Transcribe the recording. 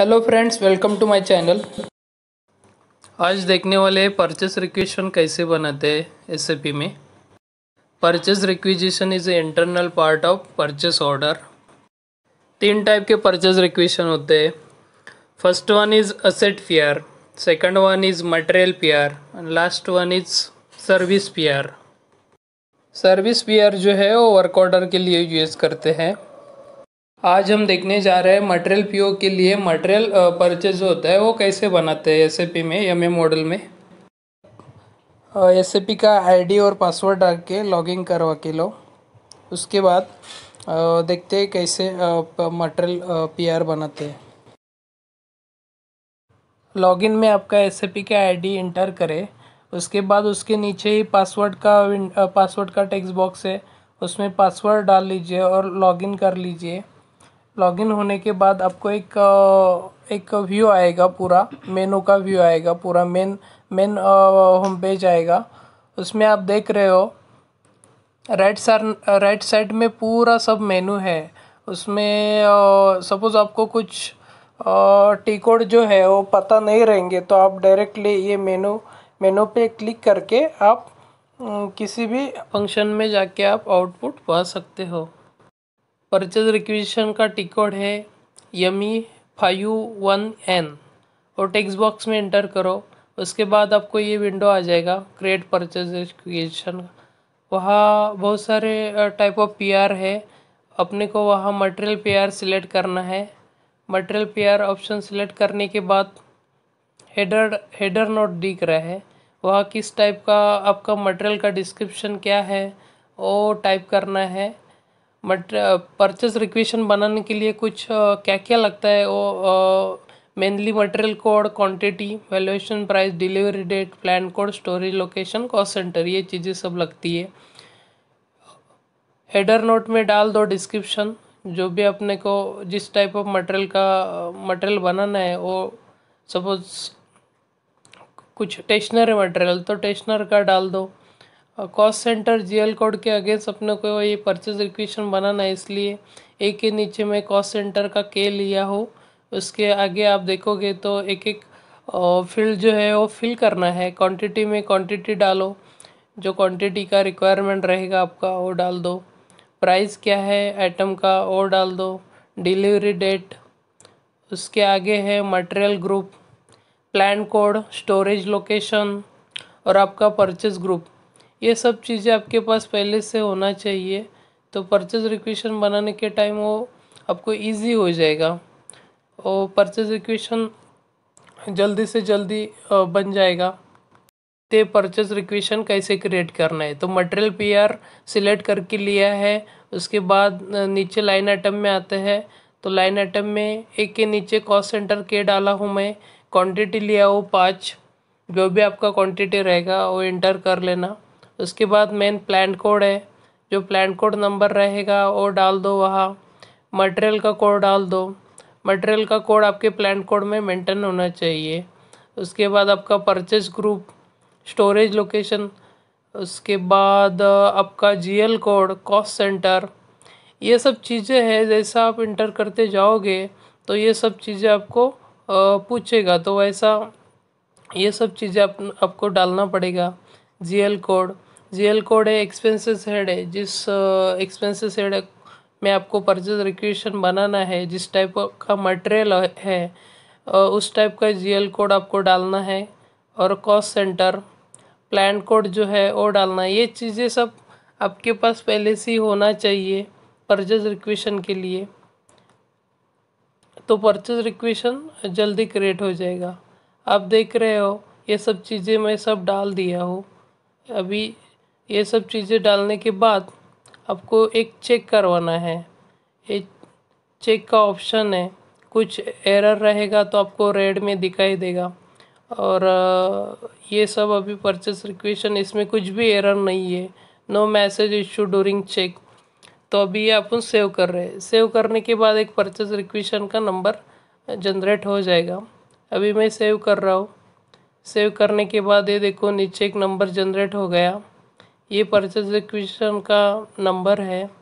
hello friends welcome to my channel आज देखने वाले हैं परचेस रिक्वेशन कैसे बनाते हैं एस में purchase requisition is a internal part of purchase order तीन टाइप के परचेस रिक्वेशन होते हैं first one is asset PR second one is material PR and last one is service PR service PR जो है वो वर्क ऑर्डर के लिए use करते हैं आज हम देखने जा रहे हैं मटेरियल पीओ के लिए मटेरियल परचेज जो होता है वो कैसे बनाते हैं एस में एम मॉडल में एस का आईडी और पासवर्ड डाल के लॉगिंग करवा के लो उसके बाद देखते हैं कैसे मटेरियल पीआर बनाते हैं लॉगिन में आपका एस का आईडी इंटर करें उसके बाद उसके नीचे ही पासवर्ड का पासवर्ड का टेक्स्ट बॉक्स है उसमें पासवर्ड डाल लीजिए और लॉगिन कर लीजिए लॉगिन होने के बाद आपको एक एक व्यू आएगा पूरा मेनू का व्यू आएगा पूरा मेन मेन होम पेज आएगा उसमें आप देख रहे हो राइट सर राइट साइड में पूरा सब मेनू है उसमें सपोज़ आपको कुछ टी कोड जो है वो पता नहीं रहेंगे तो आप डायरेक्टली ये मेनू मेनू पे क्लिक करके आप किसी भी फंक्शन में जाके आप आउटपुट पा सकते हो परचेज रिक्वेजिशन का टिकट है यमी फाइव वन एन और टेक्स्ट बॉक्स में इंटर करो उसके बाद आपको ये विंडो आ जाएगा क्रिएट परचेज रिक्वेजिशन वहाँ बहुत सारे टाइप ऑफ पी आर है अपने को वहाँ मटेरियल पी आर सिलेक्ट करना है material P R option select करने के बाद हेडर हेडर नोट दिख रहा है वहाँ किस टाइप का आपका मटेरियल का डिस्क्रिप्शन क्या है वो टाइप करना है बट परचेज रिक्वेशन बनाने के लिए कुछ uh, क्या क्या लगता है वो mainly material code quantity valuation price delivery date plant code storage location cost center ये चीज़ें सब लगती है हेडर नोट में डाल दो डिस्क्रिप्शन जो भी अपने को जिस टाइप ऑफ मटेरियल का मटेरियल uh, बनाना है वो सपोज कुछ टेशनरी मटेरियल तो टेशनर का डाल दो कॉस्ट सेंटर जीएल कोड के अगेंस्ट अपने को ये परचेज रिक्वेशन बनाना है इसलिए एक के नीचे में कॉस्ट सेंटर का के लिया हो उसके आगे आप देखोगे तो एक एक फील्ड जो है वो फिल करना है क्वांटिटी में क्वांटिटी डालो जो क्वांटिटी का रिक्वायरमेंट रहेगा आपका वो डाल दो प्राइस क्या है आइटम का वो डाल दो डिलीवरी डेट उसके आगे है material group plant code storage location और आपका परचेज ग्रुप ये सब चीज़ें आपके पास पहले से होना चाहिए तो परचेज़ रिक्वेशन बनाने के टाइम वो आपको इजी हो जाएगा और परचेज़ रिक्वेशन जल्दी से जल्दी बन जाएगा तो परचेज़ रिक्वेशन कैसे क्रिएट करना है तो मटेरियल पीआर सिलेक्ट करके लिया है उसके बाद नीचे लाइन आइटम में आते हैं तो लाइन आइटम में एक के नीचे कॉस्ट सेंटर के डाला हूँ मैं क्वांटिटी लिया हूँ पाँच जो भी आपका क्वांटिटी रहेगा वो इंटर कर लेना उसके बाद मेन प्लान कोड है जो प्लान कोड नंबर रहेगा वो डाल दो वहाँ मटेरियल का कोड डाल दो मटेरियल का कोड आपके प्लान कोड में मेंटेन होना चाहिए उसके बाद आपका परचेज ग्रुप स्टोरेज लोकेशन उसके बाद आपका जीएल कोड कॉस्ट सेंटर ये सब चीज़ें हैं जैसा आप इंटर करते जाओगे तो ये सब चीज़ें आपको पूछेगा तो वैसा ये सब चीज़ें आप, आपको डालना पड़ेगा जीएल कोड जी कोड है एक्सपेंसेस हेड है जिस एक्सपेंसेस हेड में आपको परचेज रिक्वेशन बनाना है जिस टाइप का मटेरियल है उस टाइप का जी कोड आपको डालना है और कॉस्ट सेंटर प्लान कोड जो है वो डालना है ये चीज़ें सब आपके पास पहले से ही होना चाहिए परचेज रिक्वेशन के लिए तो परचेज रिक्वेशन जल्दी क्रिएट हो जाएगा आप देख रहे हो ये सब चीज़ें मैं सब डाल दिया हूँ अभी ये सब चीज़ें डालने के बाद आपको एक चेक करवाना है एक चेक का ऑप्शन है कुछ एरर रहेगा तो आपको रेड में दिखाई देगा और ये सब अभी परचेस रिक्वेशन इसमें कुछ भी एरर नहीं है no message issue during check तो अभी ये अपन सेव कर रहे हैं सेव करने के बाद एक परचेस रिक्वेशन का नंबर जनरेट हो जाएगा अभी मैं सेव कर रहा हूँ सेव करने के बाद ये देखो नीचे एक नंबर जनरेट हो गया ये परचेज रिक्वेशन का नंबर है